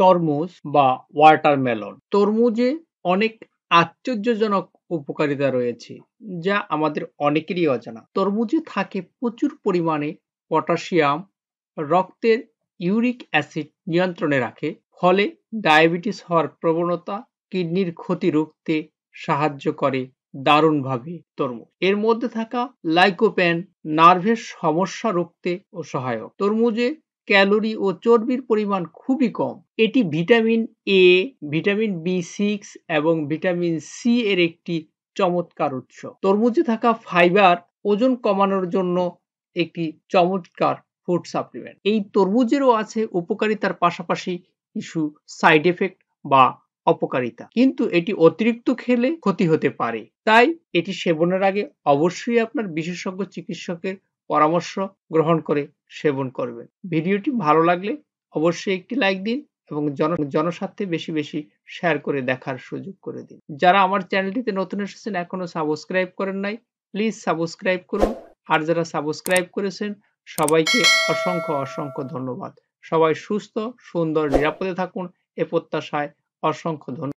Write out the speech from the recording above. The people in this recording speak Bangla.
তরমুজ বা ওয়াটারমেলন তরমুজে অনেক আশ্চর্যজনক উপকারিতা রয়েছে যা আমাদের অনেকেরই অজানা তরমুজে থাকে প্রচুর পরিমাণে পটাশিয়াম রক্তের ইউরিক অ্যাসিড নিয়ন্ত্রণে রাখে ফলে ডায়াবেটিস হওয়ার প্রবণতা কিডনির ক্ষতি রুখতে সাহায্য করে দারুণভাবে তরমুজ এর মধ্যে থাকা লাইকোপ্যান নার্ভের সমস্যা রুখতে ও সহায়ক তরমুজে ক্যালোরি ও চর্বির পরিমাণ খুবই কম এটি vitamin A vitamin B six এবং ভিটামিন সি এর একটি চমৎকার উৎস তরমুজে থাকা ফাইবার ওজন কমানোর জন্য একটি চমৎকার ফুড সাপ্লিমেন্ট এই তরমুজেরও আছে উপকারিতার পাশাপাশি কিছু সাইড এফেক্ট বা অপকারিতা কিন্তু এটি অতিরিক্ত খেলে ক্ষতি হতে পারে তাই এটি সেবনের আগে অবশ্যই আপনার বিশেষজ্ঞ চিকিৎসকের পরামর্শ গ্রহণ করে সেবন করবেন ভিডিওটি ভালো লাগলে অবশ্যই একটি লাইক দিন এবং জন জনস্বার্থে বেশি বেশি শেয়ার করে দেখার সুযোগ করে দিন যারা আমার চ্যানেলটিতে নতুন এসেছেন এখনও সাবস্ক্রাইব করেন নাই প্লিজ সাবস্ক্রাইব করুন আর যারা সাবস্ক্রাইব করেছেন সবাইকে অসংখ্য অসংখ্য ধন্যবাদ সবাই সুস্থ সুন্দর নিরাপদে থাকুন এ প্রত্যাশায় অসংখ্য ধন্যবাদ